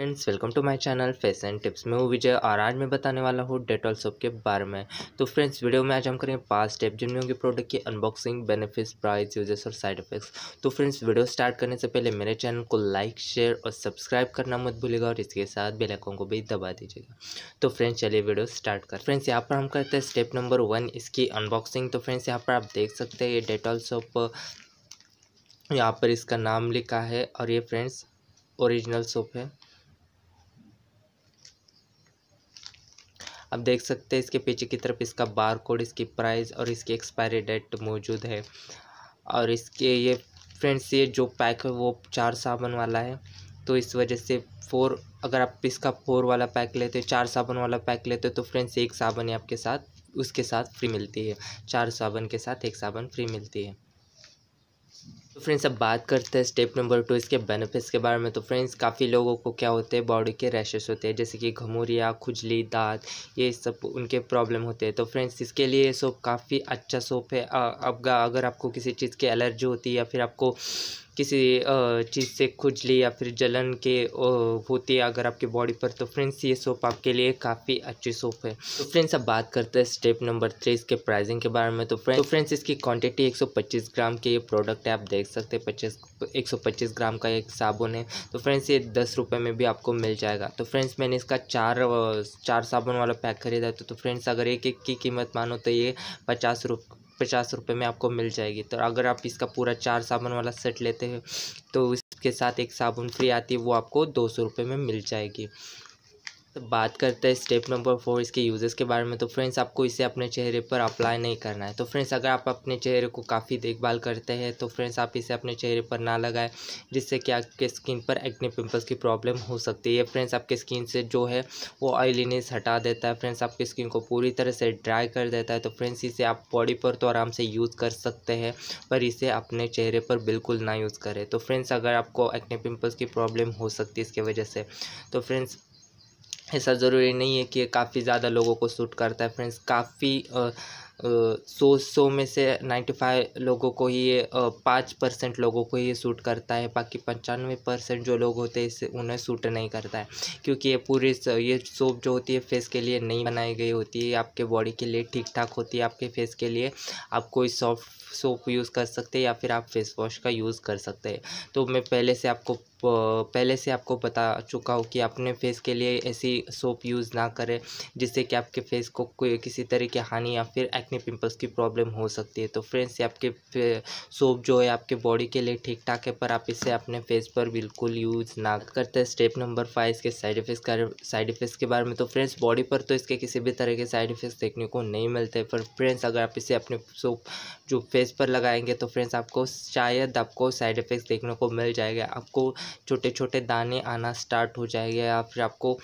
friends welcome to my channel fashion tips में हूँ विजय और आज मैं बताने वाला हूँ डेटॉल सोप के बारे में तो फ्रेंड्स वीडियो में आज हम करेंगे पांच स्टेप जिनमें होंगे प्रोडक्ट की अनबॉक्सिंग बेनिफिट्स प्राइस यूजेस और साइड इफेक्ट्स तो फ्रेंड्स वीडियो स्टार्ट करने से पहले मेरे चैनल को लाइक शेयर और सब्सक्राइब करना मत भूलेगा और इसके साथ बेलाइकों को भी दबा दीजिएगा तो फ्रेंड्स चलिए वीडियो स्टार्ट कर फ्रेंड्स यहाँ पर हम करते हैं स्टेप नंबर वन इसकी अनबॉक्सिंग तो फ्रेंड्स यहाँ पर आप देख सकते हैं ये डेटॉल सोप यहाँ पर इसका नाम लिखा है और ये फ्रेंड्स ओरिजिनल सोप है आप देख सकते हैं इसके पीछे की तरफ इसका बार कोड इसकी प्राइस और इसकी एक्सपायरी डेट मौजूद है और इसके ये फ्रेंड्स ये जो पैक है वो चार साबन वाला है तो इस वजह से फोर अगर आप इसका फोर वाला पैक लेते हो चार साबन वाला पैक लेते हो तो फ्रेंड्स एक ही आपके साथ उसके साथ फ्री मिलती है चार साबन के साथ एक साबुन फ्री मिलती है तो फ्रेंड्स अब बात करते हैं स्टेप नंबर टू इसके बेनिफिट्स के बारे में तो फ्रेंड्स काफ़ी लोगों को क्या होते हैं बॉडी के रैशेस होते हैं जैसे कि घमोरिया खुजली दांत ये सब उनके प्रॉब्लम होते हैं तो फ्रेंड्स इसके लिए ये सोप काफ़ी अच्छा सोप है अब अगर आपको किसी चीज़ की एलर्जी होती है या फिर आपको किसी चीज़ से खुजली या फिर जलन के होती है अगर आपके बॉडी पर तो फ्रेंड्स ये सोप आपके लिए काफ़ी अच्छी सोप है तो फ्रेंड्स अब बात करते हैं स्टेप नंबर थ्री इसके प्राइसिंग के बारे में तो फ्रेंड्स तो फ्रेंड्स इसकी क्वांटिटी 125 ग्राम के ये प्रोडक्ट है आप देख सकते हैं पच्चीस एक ग्राम का एक साबुन है तो फ्रेंड्स ये दस रुपये में भी आपको मिल जाएगा तो फ्रेंड्स मैंने इसका चार चार साबुन वाला पैक खरीदा तो, तो फ्रेंड्स अगर एक एक की कीमत मानो तो ये पचास पचास रुपये में आपको मिल जाएगी तो अगर आप इसका पूरा चार साबुन वाला सेट लेते हैं तो इसके साथ एक साबुन फ्री आती है वो आपको दो सौ रुपये में मिल जाएगी तो बात करते हैं स्टेप नंबर फोर इसके यूजेस के बारे में तो फ्रेंड्स आपको इसे अपने चेहरे पर अप्लाई नहीं करना है तो फ्रेंड्स अगर आप अपने चेहरे को काफ़ी देखभाल करते हैं तो फ्रेंड्स आप इसे अपने चेहरे पर ना लगाएं जिससे कि आपके स्किन पर एक्ने पिंपल्स की प्रॉब्लम हो सकती है फ्रेंड्स आपके स्किन से जो है वो ऑयलीनेस हटा देता है फ्रेंड्स आपकी स्किन को पूरी तरह से ड्राई कर देता है तो फ्रेंड्स इसे आप बॉडी पर तो आराम से यूज़ कर सकते हैं पर इसे अपने चेहरे पर बिल्कुल ना यूज़ करें तो फ्रेंड्स अगर आपको एक्ने पिम्पल्स की प्रॉब्लम हो सकती है इसकी वजह से तो फ्रेंड्स ऐसा ज़रूरी नहीं है कि काफ़ी ज़्यादा लोगों को सूट करता है फ्रेंड्स काफ़ी सौ सौ में से नाइन्टी फाइव लोगों को ही ये पाँच परसेंट लोगों को ये सूट करता है बाकी पंचानवे परसेंट जो लोग होते हैं इससे उन्हें सूट नहीं करता है क्योंकि ये पूरी ये सोप जो होती है फेस के लिए नहीं बनाई गई होती है आपके बॉडी के लिए ठीक ठाक होती है आपके फेस के लिए आप कोई सॉफ्ट सोप यूज़ कर सकते हैं या फिर आप फेस वॉश का यूज़ कर सकते हैं तो मैं पहले से आपको पहले से आपको बता चुका हूँ कि अपने फेस के लिए ऐसी सोप यूज़ ना करें जिससे कि आपके फेस को कोई किसी तरह की हानि या फिर एक्ने पिंपल्स की प्रॉब्लम हो सकती है तो फ्रेंड्स ये आपके सोप जो है आपके बॉडी के लिए ठीक ठाक है पर आप इसे अपने फेस पर बिल्कुल यूज़ ना करते स्टेप नंबर फाइव इसके साइड इफेक्ट्स का साइड इफेक्ट्स के बारे में तो फ्रेंड्स बॉडी पर तो इसके किसी भी तरह के साइड इफेक्ट्स देखने को नहीं मिलते पर फ्रेंड्स अगर आप इसे अपने सोप जो फेस पर लगाएंगे तो फ्रेंड्स आपको शायद आपको साइड इफेक्ट्स देखने को मिल जाएगा आपको छोटे छोटे दाने आना स्टार्ट हो जाएंगे या फिर आपको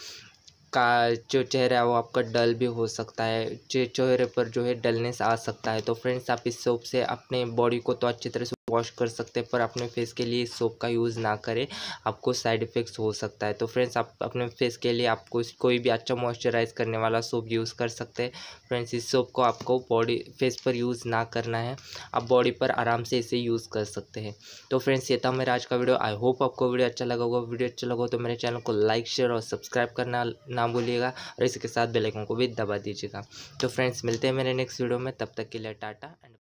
का जो चेहरा है वो आपका डल भी हो सकता है चेहरे पर जो है डलनेस आ सकता है तो फ्रेंड्स आप इस सोप से अपने बॉडी को तो अच्छी तरह से वॉश कर सकते हैं पर अपने फेस के लिए सोप का यूज़ ना करें आपको साइड इफ़ेक्ट्स हो सकता है तो फ्रेंड्स आप अपने फेस के लिए आपको कोई भी अच्छा मॉइस्चराइज करने वाला सोप यूज़ कर सकते हैं फ्रेंड्स इस सोप को आपको बॉडी फेस पर यूज़ ना करना है आप बॉडी पर आराम से इसे यूज़ कर सकते हैं तो फ्रेंड्स ये था मेरा आज का वीडियो आई होप आपको वीडियो अच्छा लगा होगा वीडियो अच्छा लगा तो मेरे चैनल को लाइक शेयर और सब्सक्राइब करना ना भूलिएगा और इसके साथ बेलाइकों को भी दबा दीजिएगा तो फ्रेंड्स मिलते हैं मेरे नेक्स्ट वीडियो में तब तक के लिए टाटा एंड